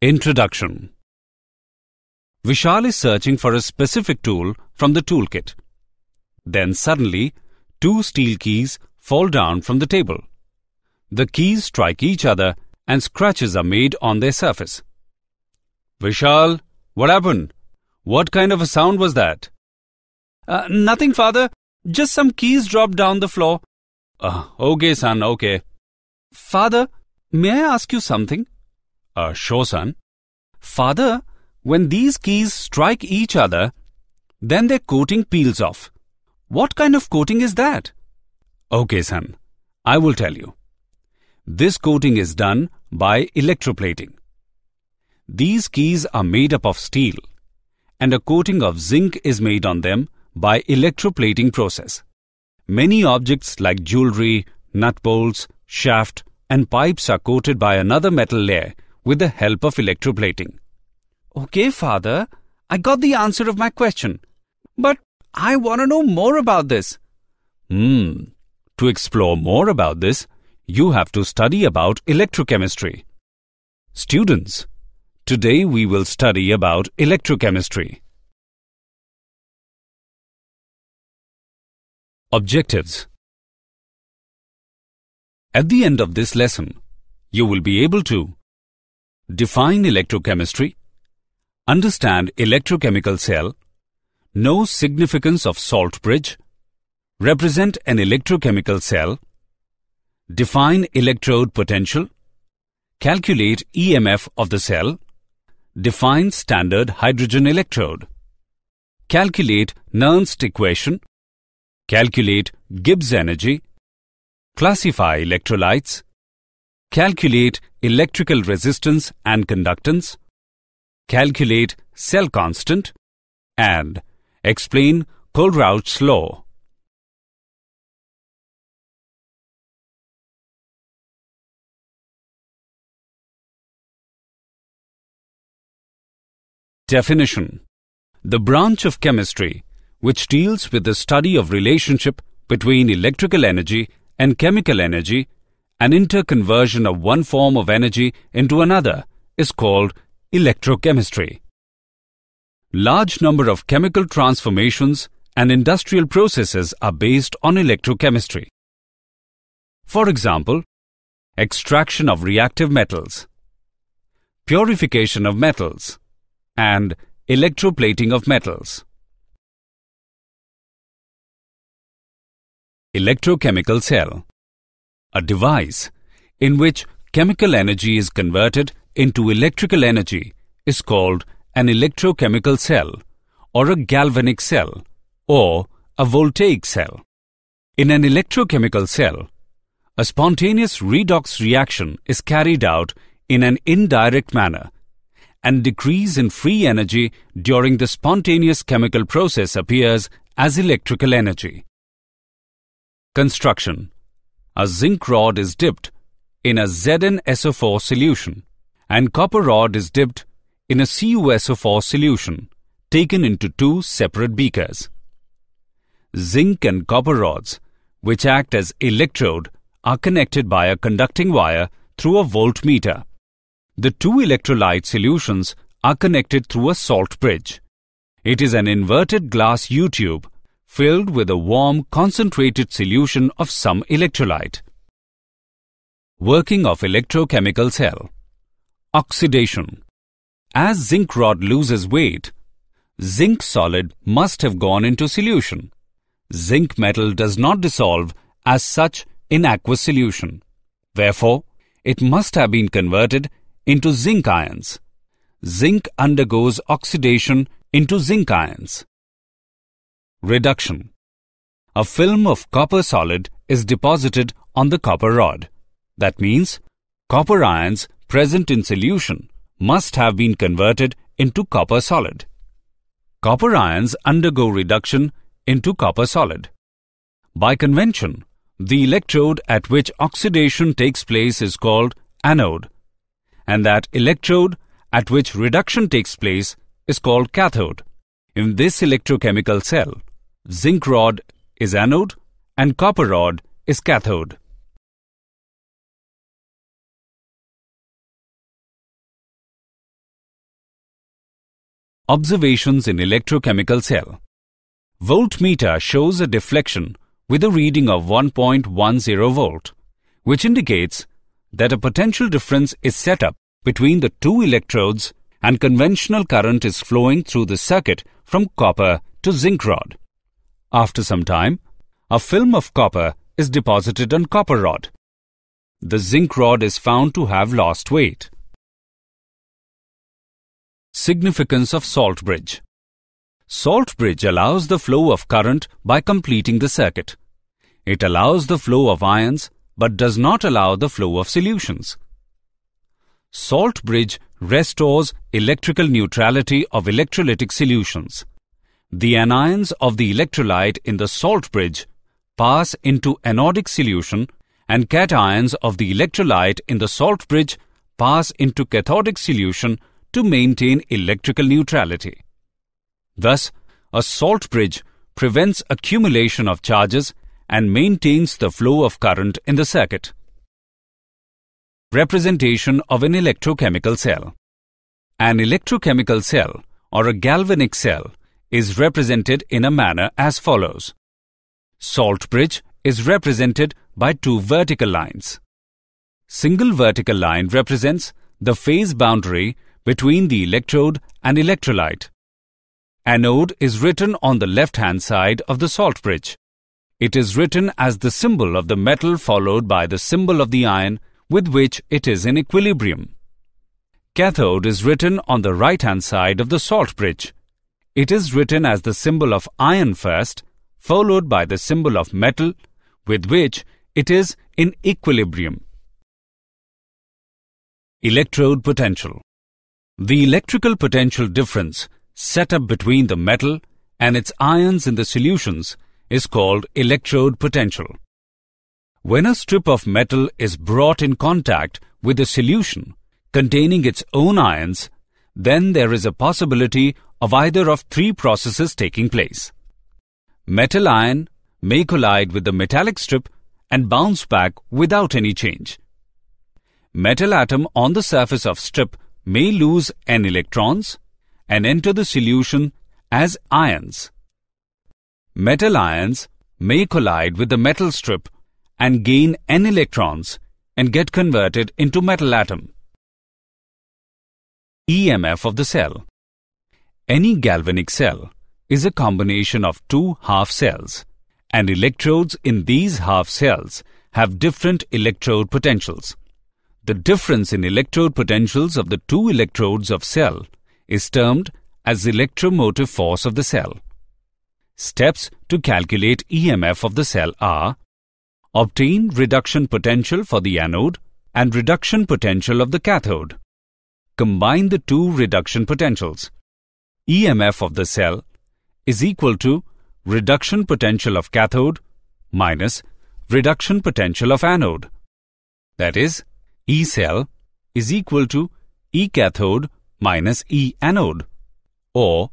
Introduction Vishal is searching for a specific tool from the toolkit. Then suddenly, two steel keys fall down from the table. The keys strike each other and scratches are made on their surface. Vishal, what happened? What kind of a sound was that? Uh, nothing, father. Just some keys dropped down the floor. Uh, okay, son, okay. Father, may I ask you something? uh, son, Father, when these keys strike each other, then their coating peels off. What kind of coating is that? Okay, son, I will tell you. This coating is done by electroplating. These keys are made up of steel, and a coating of zinc is made on them by electroplating process. Many objects like jewelry, nut bolts, shaft, and pipes are coated by another metal layer with the help of electroplating. Okay, father, I got the answer of my question. But I want to know more about this. Hmm. To explore more about this, you have to study about electrochemistry. Students, today we will study about electrochemistry. Objectives At the end of this lesson, you will be able to define electrochemistry, understand electrochemical cell, know significance of salt bridge, represent an electrochemical cell, define electrode potential, calculate EMF of the cell, define standard hydrogen electrode, calculate Nernst equation, calculate Gibbs energy, classify electrolytes, Calculate electrical resistance and conductance. Calculate cell constant. And explain Kohlrausch's law. Definition The branch of chemistry which deals with the study of relationship between electrical energy and chemical energy an interconversion of one form of energy into another is called electrochemistry. Large number of chemical transformations and industrial processes are based on electrochemistry. For example, extraction of reactive metals, purification of metals, and electroplating of metals. Electrochemical cell a device in which chemical energy is converted into electrical energy is called an electrochemical cell or a galvanic cell or a voltaic cell. In an electrochemical cell, a spontaneous redox reaction is carried out in an indirect manner and decrease in free energy during the spontaneous chemical process appears as electrical energy. Construction a zinc rod is dipped in a ZnSO4 solution and copper rod is dipped in a CuSO4 solution taken into two separate beakers. Zinc and copper rods, which act as electrode, are connected by a conducting wire through a voltmeter. The two electrolyte solutions are connected through a salt bridge. It is an inverted glass U-tube filled with a warm concentrated solution of some electrolyte. Working of electrochemical cell Oxidation As zinc rod loses weight, zinc solid must have gone into solution. Zinc metal does not dissolve as such in aqueous solution. Therefore, it must have been converted into zinc ions. Zinc undergoes oxidation into zinc ions. Reduction A film of copper solid is deposited on the copper rod. That means copper ions present in solution must have been converted into copper solid. Copper ions undergo reduction into copper solid. By convention, the electrode at which oxidation takes place is called anode, and that electrode at which reduction takes place is called cathode in this electrochemical cell zinc rod is anode and copper rod is cathode. Observations in electrochemical cell. Voltmeter shows a deflection with a reading of 1.10 volt, which indicates that a potential difference is set up between the two electrodes and conventional current is flowing through the circuit from copper to zinc rod. After some time, a film of copper is deposited on copper rod. The zinc rod is found to have lost weight. Significance of salt bridge Salt bridge allows the flow of current by completing the circuit. It allows the flow of ions but does not allow the flow of solutions. Salt bridge restores electrical neutrality of electrolytic solutions the anions of the electrolyte in the salt bridge pass into anodic solution and cations of the electrolyte in the salt bridge pass into cathodic solution to maintain electrical neutrality. Thus, a salt bridge prevents accumulation of charges and maintains the flow of current in the circuit. Representation of an electrochemical cell An electrochemical cell or a galvanic cell is represented in a manner as follows. Salt bridge is represented by two vertical lines. Single vertical line represents the phase boundary between the electrode and electrolyte. Anode is written on the left-hand side of the salt bridge. It is written as the symbol of the metal followed by the symbol of the ion with which it is in equilibrium. Cathode is written on the right-hand side of the salt bridge. It is written as the symbol of iron first, followed by the symbol of metal, with which it is in equilibrium. Electrode potential The electrical potential difference set up between the metal and its ions in the solutions is called electrode potential. When a strip of metal is brought in contact with a solution containing its own ions, then there is a possibility of either of three processes taking place. Metal ion may collide with the metallic strip and bounce back without any change. Metal atom on the surface of strip may lose n electrons and enter the solution as ions. Metal ions may collide with the metal strip and gain n electrons and get converted into metal atom. EMF of the cell any galvanic cell is a combination of two half cells, and electrodes in these half cells have different electrode potentials. The difference in electrode potentials of the two electrodes of cell is termed as electromotive force of the cell. Steps to calculate EMF of the cell are Obtain reduction potential for the anode and reduction potential of the cathode. Combine the two reduction potentials. EMF of the cell is equal to reduction potential of cathode minus reduction potential of anode. That is, E cell is equal to E cathode minus E anode, or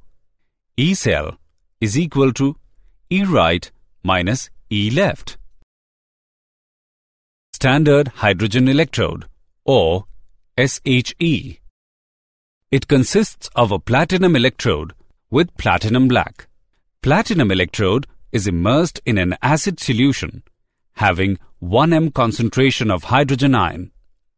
E cell is equal to E right minus E left. Standard hydrogen electrode, or SHE. It consists of a platinum electrode with platinum black. Platinum electrode is immersed in an acid solution having 1m concentration of hydrogen ion.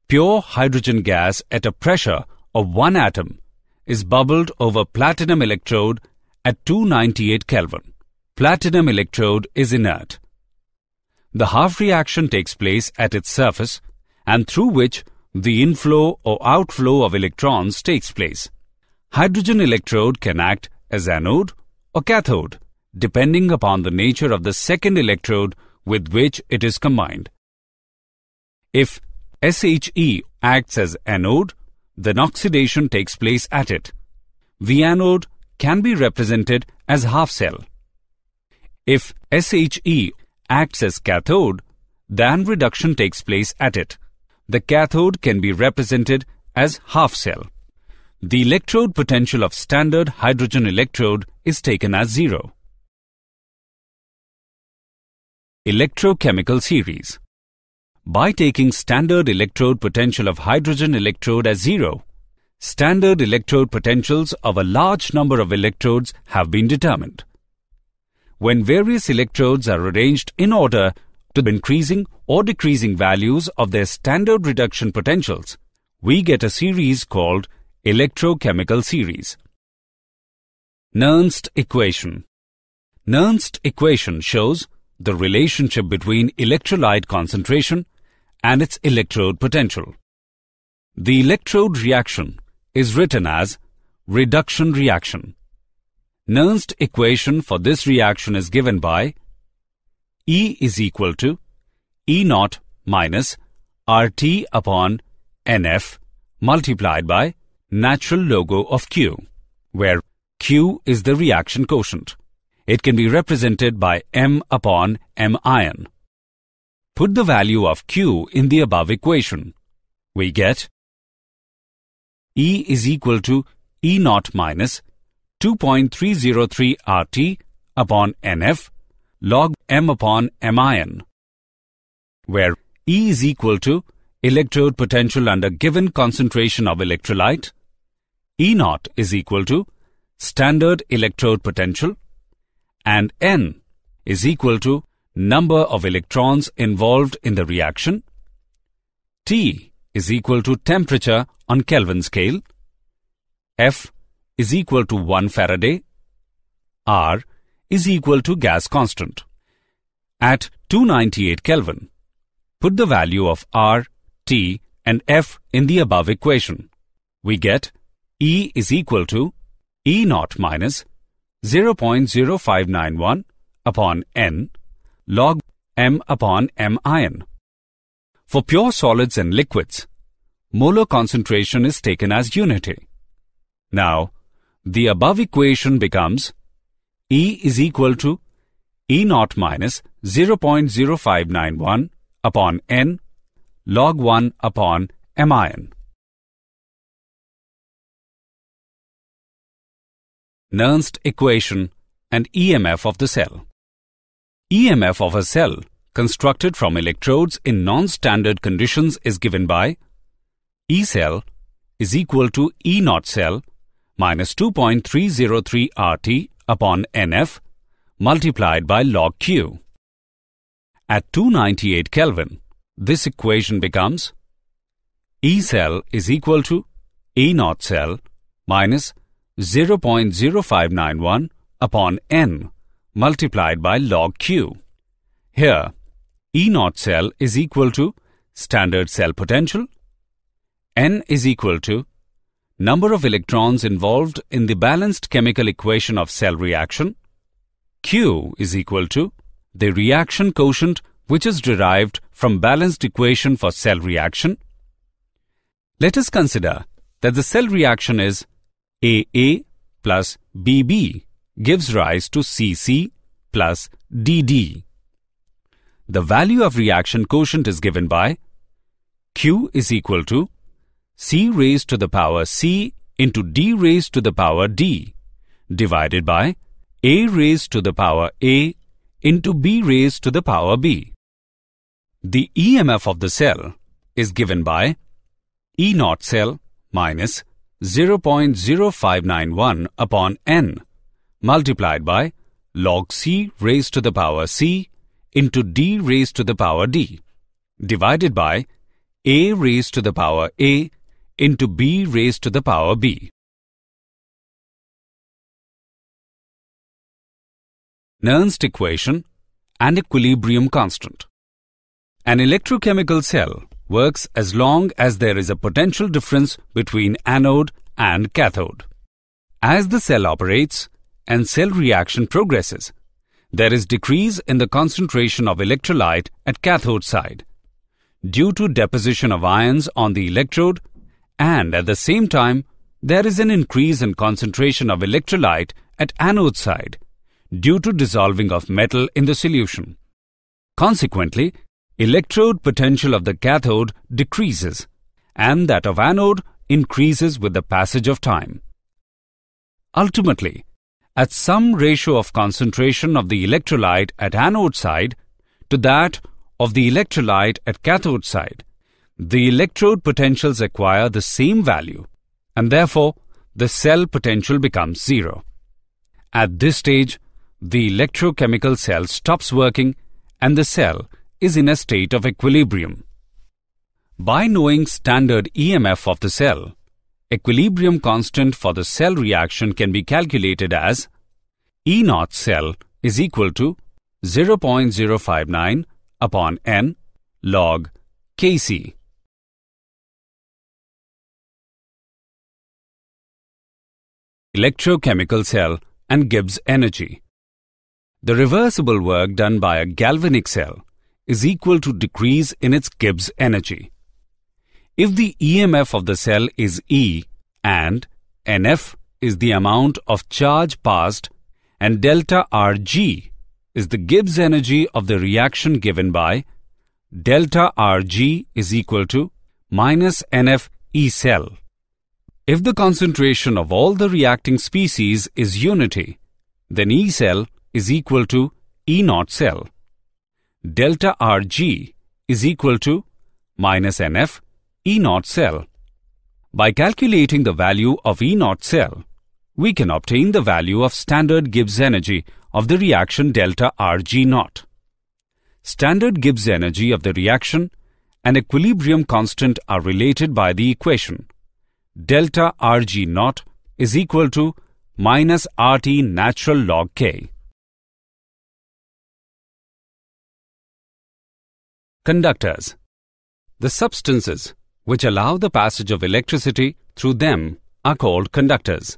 Pure hydrogen gas at a pressure of 1 atom is bubbled over platinum electrode at 298 Kelvin. Platinum electrode is inert. The half reaction takes place at its surface and through which the inflow or outflow of electrons takes place. Hydrogen electrode can act as anode or cathode, depending upon the nature of the second electrode with which it is combined. If SHE acts as anode, then oxidation takes place at it. The anode can be represented as half cell. If SHE acts as cathode, then reduction takes place at it the cathode can be represented as half cell. The electrode potential of standard hydrogen electrode is taken as zero. Electrochemical series By taking standard electrode potential of hydrogen electrode as zero, standard electrode potentials of a large number of electrodes have been determined. When various electrodes are arranged in order to the increasing or decreasing values of their standard reduction potentials, we get a series called electrochemical series. Nernst equation Nernst equation shows the relationship between electrolyte concentration and its electrode potential. The electrode reaction is written as reduction reaction. Nernst equation for this reaction is given by E is equal to E naught minus RT upon NF multiplied by natural logo of Q, where Q is the reaction quotient. It can be represented by M upon M ion. Put the value of Q in the above equation. We get E is equal to E naught minus 2.303 RT upon NF log M upon M ion, where E is equal to electrode potential under given concentration of electrolyte, E naught is equal to standard electrode potential, and N is equal to number of electrons involved in the reaction, T is equal to temperature on Kelvin scale, F is equal to 1 Faraday, R is equal to gas constant at 298 Kelvin. Put the value of R, T and F in the above equation. We get E is equal to E naught minus 0.0591 upon N log M upon M ion. For pure solids and liquids, molar concentration is taken as unity. Now, the above equation becomes E is equal to E naught minus 0.0591 upon n log 1 upon min. Nernst equation and EMF of the cell. EMF of a cell constructed from electrodes in non-standard conditions is given by E cell is equal to E naught cell minus 2.303 RT upon NF multiplied by log Q. At 298 Kelvin, this equation becomes E cell is equal to E naught cell minus 0.0591 upon N multiplied by log Q. Here, E naught cell is equal to standard cell potential. N is equal to number of electrons involved in the balanced chemical equation of cell reaction Q is equal to the reaction quotient which is derived from balanced equation for cell reaction. Let us consider that the cell reaction is AA plus BB gives rise to CC plus DD. The value of reaction quotient is given by Q is equal to C raised to the power C into D raised to the power D divided by a raised to the power a into b raised to the power b. The EMF of the cell is given by E naught cell minus 0.0591 upon n multiplied by log c raised to the power c into d raised to the power d divided by a raised to the power a into b raised to the power b. Nernst Ernst equation, and equilibrium constant. An electrochemical cell works as long as there is a potential difference between anode and cathode. As the cell operates and cell reaction progresses, there is decrease in the concentration of electrolyte at cathode side due to deposition of ions on the electrode and at the same time there is an increase in concentration of electrolyte at anode side due to dissolving of metal in the solution. Consequently, electrode potential of the cathode decreases and that of anode increases with the passage of time. Ultimately, at some ratio of concentration of the electrolyte at anode side to that of the electrolyte at cathode side, the electrode potentials acquire the same value and therefore the cell potential becomes zero. At this stage, the electrochemical cell stops working and the cell is in a state of equilibrium. By knowing standard EMF of the cell, equilibrium constant for the cell reaction can be calculated as E naught cell is equal to 0.059 upon n log Kc. Electrochemical cell and Gibbs energy. The reversible work done by a galvanic cell is equal to decrease in its Gibbs energy. If the EMF of the cell is E and NF is the amount of charge passed and delta Rg is the Gibbs energy of the reaction given by delta Rg is equal to minus NF E cell. If the concentration of all the reacting species is unity, then E cell is equal to E naught cell. Delta Rg is equal to minus NF E naught cell. By calculating the value of E naught cell, we can obtain the value of standard Gibbs energy of the reaction delta Rg naught. Standard Gibbs energy of the reaction and equilibrium constant are related by the equation delta Rg naught is equal to minus RT natural log K. conductors, the substances which allow the passage of electricity through them are called conductors.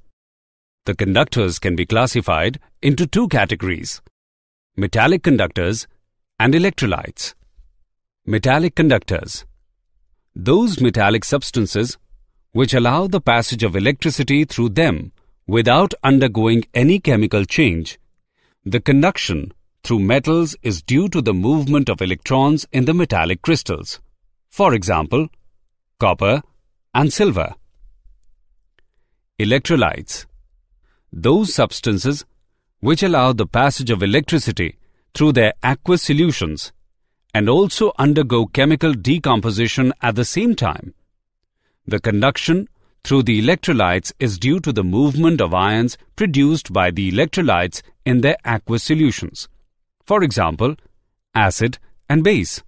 The conductors can be classified into two categories metallic conductors and electrolytes. Metallic conductors. Those metallic substances which allow the passage of electricity through them without undergoing any chemical change, the conduction through metals is due to the movement of electrons in the metallic crystals, for example, copper and silver. Electrolytes Those substances which allow the passage of electricity through their aqueous solutions and also undergo chemical decomposition at the same time. The conduction through the electrolytes is due to the movement of ions produced by the electrolytes in their aqueous solutions for example, acid and base.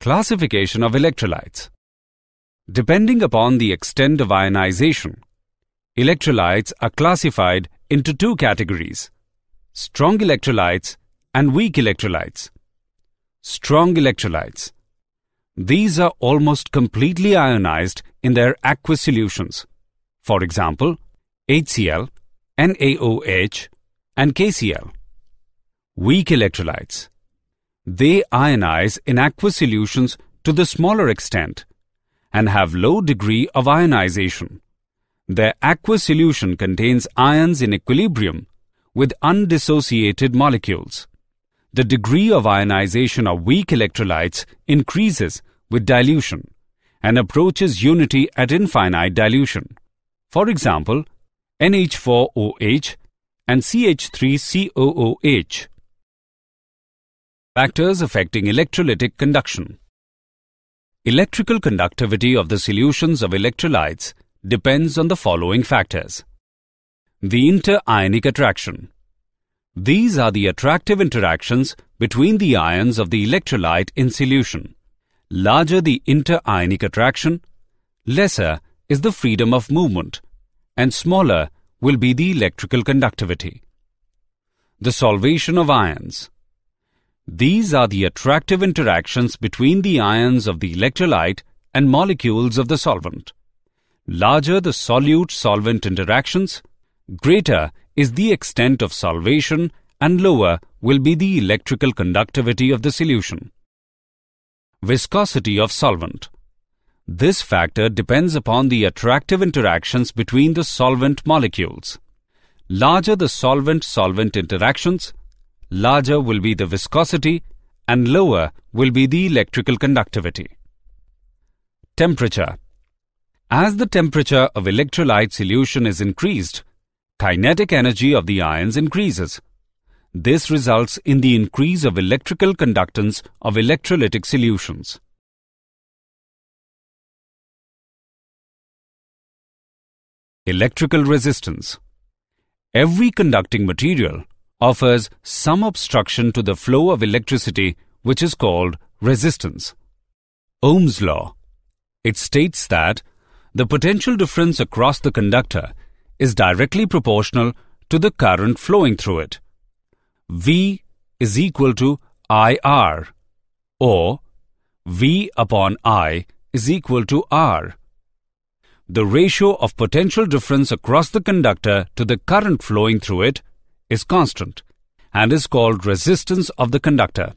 Classification of electrolytes Depending upon the extent of ionization, electrolytes are classified into two categories strong electrolytes and weak electrolytes. Strong electrolytes. These are almost completely ionized in their aqueous solutions for example, HCl, NaOH, and KCl. Weak electrolytes. They ionize in aqueous solutions to the smaller extent and have low degree of ionization. Their aqueous solution contains ions in equilibrium with undissociated molecules. The degree of ionization of weak electrolytes increases with dilution and approaches unity at infinite dilution. For example, NH4OH and CH3COOH. Factors affecting electrolytic conduction. Electrical conductivity of the solutions of electrolytes depends on the following factors. The interionic attraction. These are the attractive interactions between the ions of the electrolyte in solution. Larger the interionic attraction, lesser is the freedom of movement, and smaller will be the electrical conductivity. The solvation of ions. These are the attractive interactions between the ions of the electrolyte and molecules of the solvent. Larger the solute-solvent interactions, greater is the extent of solvation and lower will be the electrical conductivity of the solution. Viscosity of solvent this factor depends upon the attractive interactions between the solvent molecules. Larger the solvent-solvent interactions, larger will be the viscosity and lower will be the electrical conductivity. Temperature As the temperature of electrolyte solution is increased, kinetic energy of the ions increases. This results in the increase of electrical conductance of electrolytic solutions. electrical resistance. Every conducting material offers some obstruction to the flow of electricity which is called resistance. Ohm's law. It states that the potential difference across the conductor is directly proportional to the current flowing through it. V is equal to IR or V upon I is equal to R the ratio of potential difference across the conductor to the current flowing through it is constant and is called resistance of the conductor.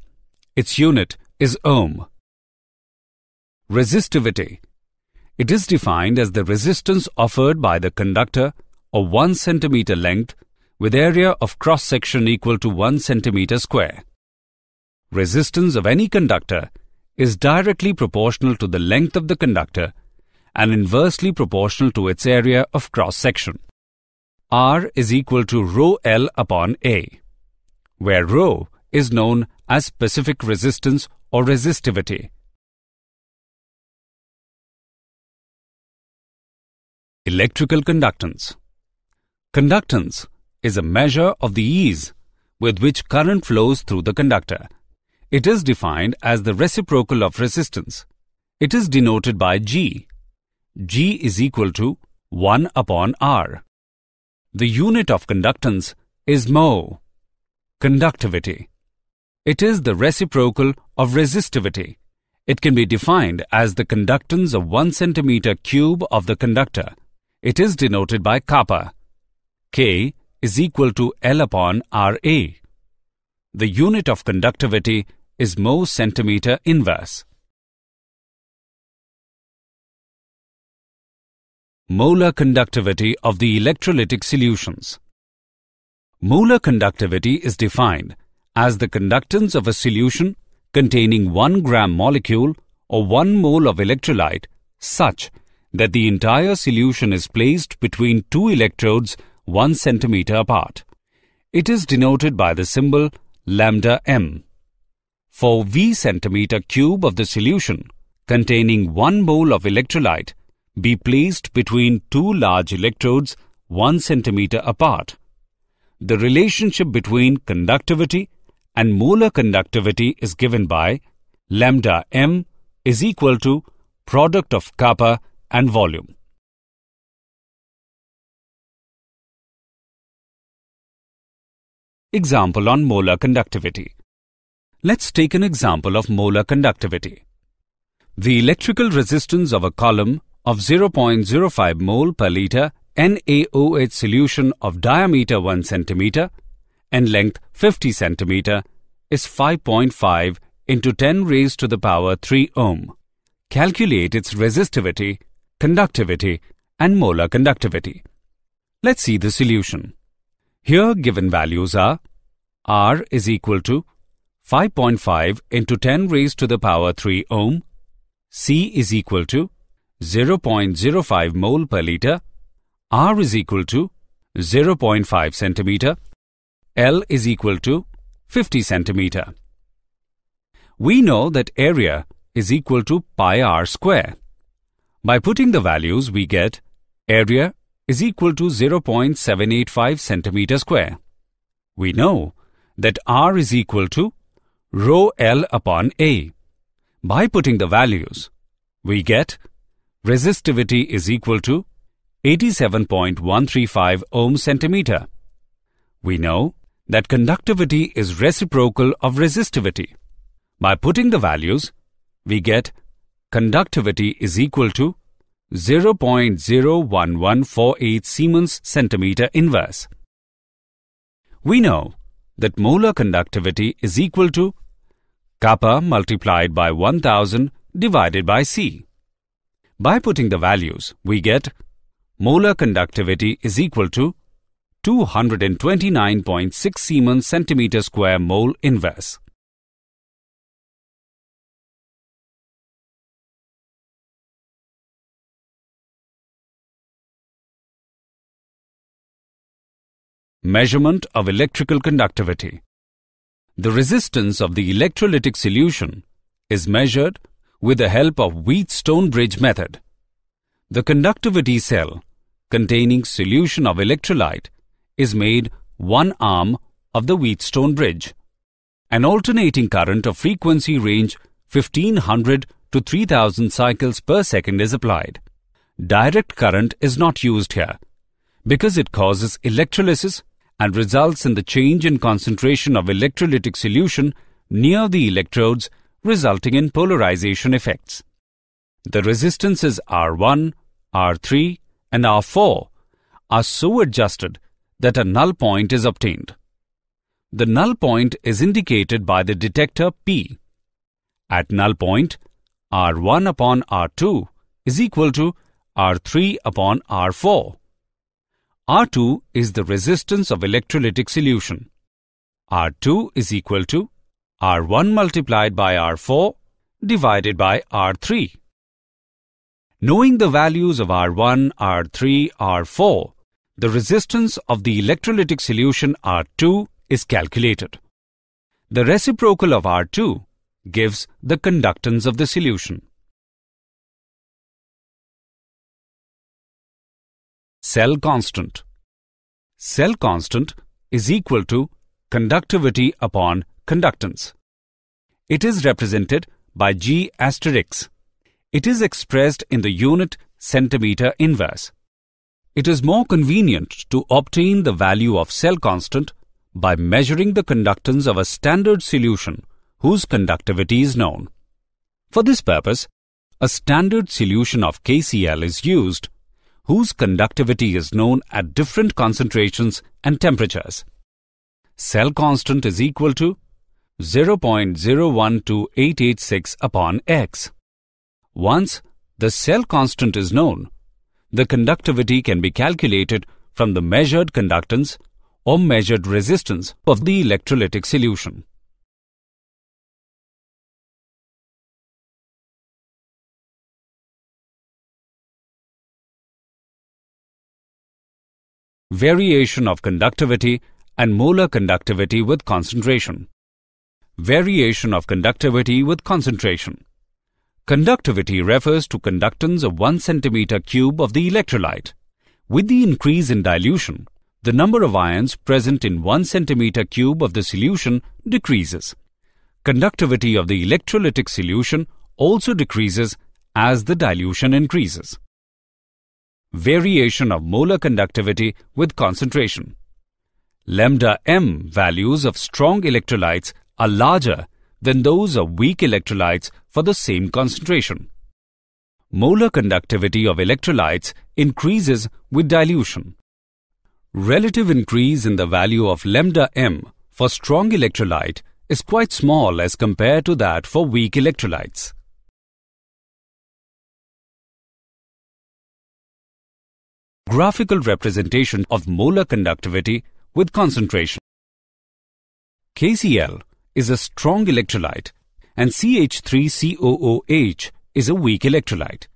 Its unit is ohm. Resistivity. It is defined as the resistance offered by the conductor of 1 centimeter length with area of cross section equal to 1 centimeter square. Resistance of any conductor is directly proportional to the length of the conductor and inversely proportional to its area of cross-section. R is equal to rho L upon A, where rho is known as specific resistance or resistivity. Electrical conductance Conductance is a measure of the ease with which current flows through the conductor. It is defined as the reciprocal of resistance. It is denoted by G G is equal to 1 upon R. The unit of conductance is Mo, conductivity. It is the reciprocal of resistivity. It can be defined as the conductance of 1 centimeter cube of the conductor. It is denoted by kappa. K is equal to L upon Ra. The unit of conductivity is Mo centimeter inverse. Molar conductivity of the electrolytic solutions. Molar conductivity is defined as the conductance of a solution containing 1 gram molecule or 1 mole of electrolyte such that the entire solution is placed between two electrodes 1 centimeter apart. It is denoted by the symbol lambda m. For V centimeter cube of the solution containing 1 mole of electrolyte, be placed between two large electrodes 1 centimeter apart. The relationship between conductivity and molar conductivity is given by lambda m is equal to product of kappa and volume. Example on molar conductivity. Let's take an example of molar conductivity. The electrical resistance of a column of 0.05 mole per liter NaOH solution of diameter 1 centimeter and length 50 centimeter is 5.5 into 10 raised to the power 3 ohm. Calculate its resistivity, conductivity and molar conductivity. Let's see the solution. Here given values are R is equal to 5.5 into 10 raised to the power 3 ohm, C is equal to 0.05 mole per liter, R is equal to 0.5 centimeter, L is equal to 50 centimeter. We know that area is equal to pi r square. By putting the values, we get area is equal to 0.785 centimeter square. We know that r is equal to rho L upon A. By putting the values, we get resistivity is equal to 87.135 ohm centimeter. We know that conductivity is reciprocal of resistivity. By putting the values, we get conductivity is equal to 0.01148 Siemens centimeter inverse. We know that molar conductivity is equal to kappa multiplied by 1000 divided by C. By putting the values, we get molar conductivity is equal to 229.6 Siemens centimeter square mole inverse. Measurement of electrical conductivity. The resistance of the electrolytic solution is measured with the help of Wheatstone bridge method. The conductivity cell containing solution of electrolyte is made one arm of the Wheatstone bridge. An alternating current of frequency range 1500 to 3000 cycles per second is applied. Direct current is not used here because it causes electrolysis and results in the change in concentration of electrolytic solution near the electrodes resulting in polarization effects. The resistances R1, R3, and R4 are so adjusted that a null point is obtained. The null point is indicated by the detector P. At null point, R1 upon R2 is equal to R3 upon R4. R2 is the resistance of electrolytic solution. R2 is equal to R1 multiplied by R4 divided by R3. Knowing the values of R1, R3, R4, the resistance of the electrolytic solution R2 is calculated. The reciprocal of R2 gives the conductance of the solution. Cell constant. Cell constant is equal to conductivity upon conductance. It is represented by G asterisk. It is expressed in the unit centimeter inverse. It is more convenient to obtain the value of cell constant by measuring the conductance of a standard solution whose conductivity is known. For this purpose, a standard solution of KCl is used whose conductivity is known at different concentrations and temperatures. Cell constant is equal to 0.012886 upon x. Once the cell constant is known, the conductivity can be calculated from the measured conductance or measured resistance of the electrolytic solution. Variation of conductivity and molar conductivity with concentration. Variation of conductivity with concentration. Conductivity refers to conductance of 1 cm cube of the electrolyte. With the increase in dilution, the number of ions present in 1 cm cube of the solution decreases. Conductivity of the electrolytic solution also decreases as the dilution increases. Variation of molar conductivity with concentration. Lambda M values of strong electrolytes are larger than those of weak electrolytes for the same concentration. Molar conductivity of electrolytes increases with dilution. Relative increase in the value of lambda m for strong electrolyte is quite small as compared to that for weak electrolytes. Graphical representation of molar conductivity with concentration. KCl is a strong electrolyte and CH3COOH is a weak electrolyte.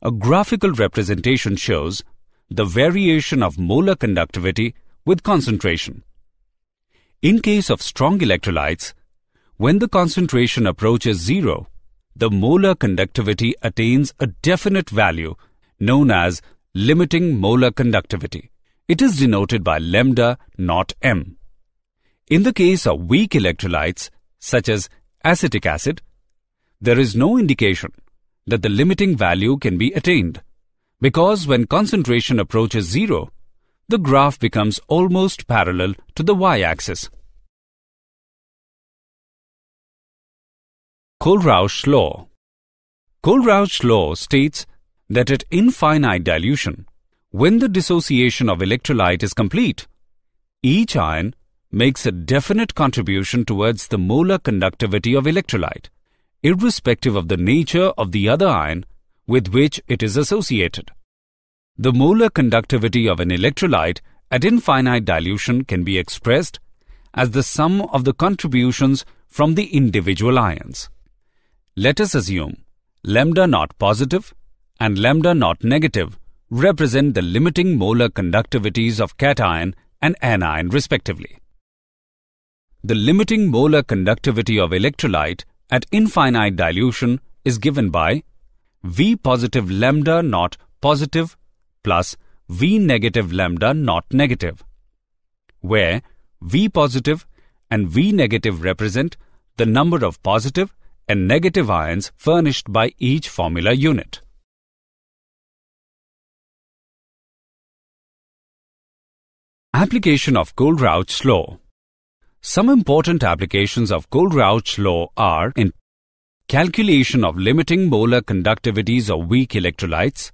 A graphical representation shows the variation of molar conductivity with concentration. In case of strong electrolytes, when the concentration approaches zero, the molar conductivity attains a definite value known as limiting molar conductivity. It is denoted by lambda, not m. In the case of weak electrolytes, such as acetic acid, there is no indication that the limiting value can be attained because when concentration approaches zero, the graph becomes almost parallel to the y-axis. Kohlrausch law Kohlrausch law states that at infinite dilution, when the dissociation of electrolyte is complete, each ion makes a definite contribution towards the molar conductivity of electrolyte, irrespective of the nature of the other ion with which it is associated. The molar conductivity of an electrolyte at infinite dilution can be expressed as the sum of the contributions from the individual ions. Let us assume lambda naught positive and lambda naught negative represent the limiting molar conductivities of cation and anion respectively. The limiting molar conductivity of electrolyte at infinite dilution is given by V positive lambda not positive plus V negative lambda not negative, where V positive and V negative represent the number of positive and negative ions furnished by each formula unit. Application of Kohlrauch's law some important applications of Kohlrausch law are in calculation of limiting molar conductivities of weak electrolytes,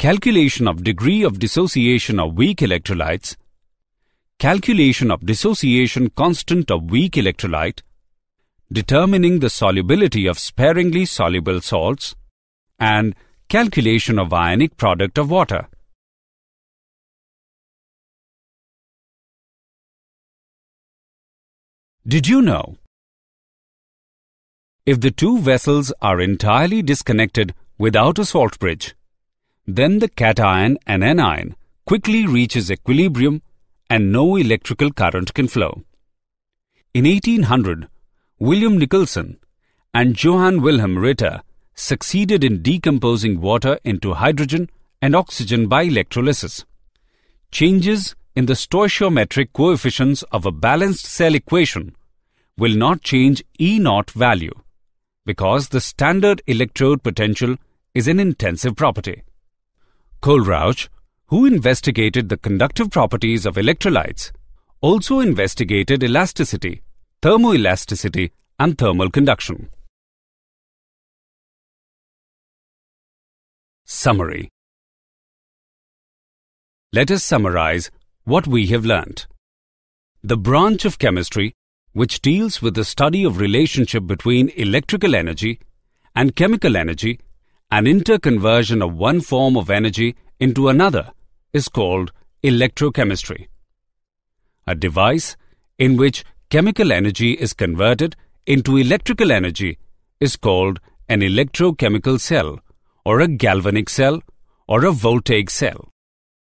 calculation of degree of dissociation of weak electrolytes, calculation of dissociation constant of weak electrolyte, determining the solubility of sparingly soluble salts, and calculation of ionic product of water. Did you know? If the two vessels are entirely disconnected without a salt bridge, then the cation and anion quickly reaches equilibrium and no electrical current can flow. In 1800, William Nicholson and Johann Wilhelm Ritter succeeded in decomposing water into hydrogen and oxygen by electrolysis. Changes in the stoichiometric coefficients of a balanced cell equation will not change E naught value because the standard electrode potential is an intensive property. Kohlrausch, who investigated the conductive properties of electrolytes, also investigated elasticity, thermoelasticity and thermal conduction. Summary Let us summarize what we have learnt. The branch of chemistry which deals with the study of relationship between electrical energy and chemical energy and interconversion of one form of energy into another is called electrochemistry. A device in which chemical energy is converted into electrical energy is called an electrochemical cell or a galvanic cell or a voltaic cell.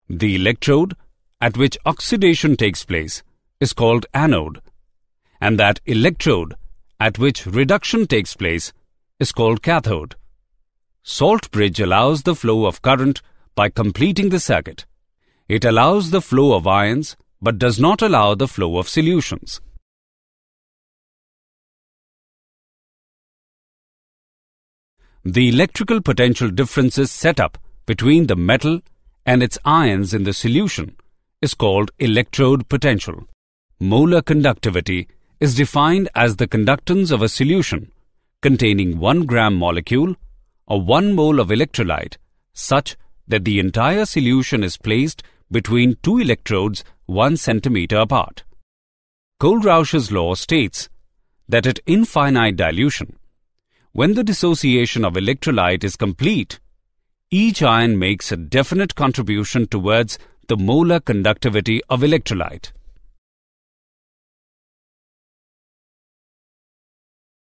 The electrode at which oxidation takes place is called anode and that electrode at which reduction takes place is called cathode. Salt bridge allows the flow of current by completing the circuit. It allows the flow of ions but does not allow the flow of solutions. The electrical potential differences set up between the metal and its ions in the solution is called electrode potential. Molar conductivity is defined as the conductance of a solution containing 1 gram molecule or 1 mole of electrolyte such that the entire solution is placed between two electrodes 1 centimeter apart. Kohlrausch's law states that at infinite dilution, when the dissociation of electrolyte is complete, each ion makes a definite contribution towards the molar conductivity of electrolyte.